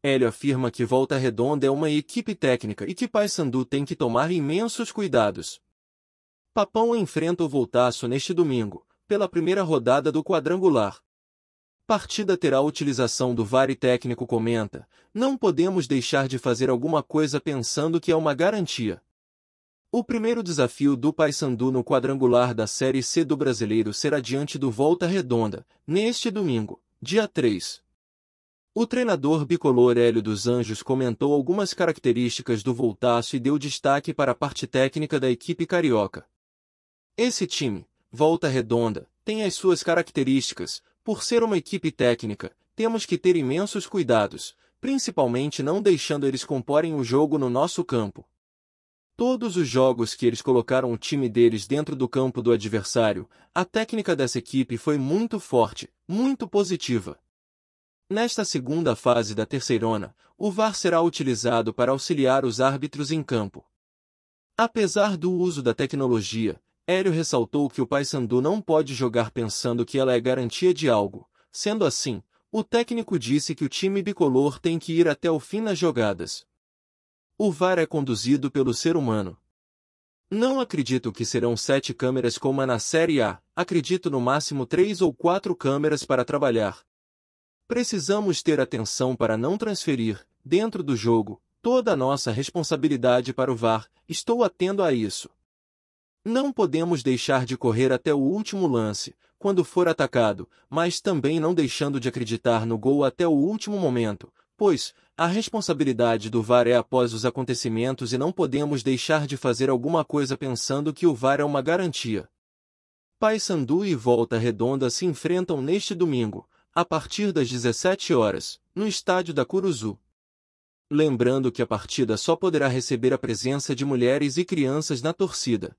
Hélio afirma que Volta Redonda é uma equipe técnica e que Paysandu tem que tomar imensos cuidados. Papão enfrenta o Voltaço neste domingo, pela primeira rodada do quadrangular. Partida terá utilização do VAR e técnico comenta, não podemos deixar de fazer alguma coisa pensando que é uma garantia. O primeiro desafio do Paysandu no quadrangular da Série C do Brasileiro será diante do Volta Redonda, neste domingo, dia 3. O treinador bicolor Hélio dos Anjos comentou algumas características do Voltaço e deu destaque para a parte técnica da equipe carioca. Esse time, Volta Redonda, tem as suas características, por ser uma equipe técnica, temos que ter imensos cuidados, principalmente não deixando eles comporem o jogo no nosso campo. Todos os jogos que eles colocaram o time deles dentro do campo do adversário, a técnica dessa equipe foi muito forte, muito positiva. Nesta segunda fase da terceirona, o VAR será utilizado para auxiliar os árbitros em campo. Apesar do uso da tecnologia, Hélio ressaltou que o Paysandu não pode jogar pensando que ela é garantia de algo. Sendo assim, o técnico disse que o time bicolor tem que ir até o fim nas jogadas. O VAR é conduzido pelo ser humano. Não acredito que serão sete câmeras como na Série A, acredito no máximo três ou quatro câmeras para trabalhar, Precisamos ter atenção para não transferir, dentro do jogo, toda a nossa responsabilidade para o VAR, estou atendo a isso. Não podemos deixar de correr até o último lance, quando for atacado, mas também não deixando de acreditar no gol até o último momento, pois a responsabilidade do VAR é após os acontecimentos e não podemos deixar de fazer alguma coisa pensando que o VAR é uma garantia. Paysandu e Volta Redonda se enfrentam neste domingo, a partir das 17 horas, no estádio da Curuzu. Lembrando que a partida só poderá receber a presença de mulheres e crianças na torcida,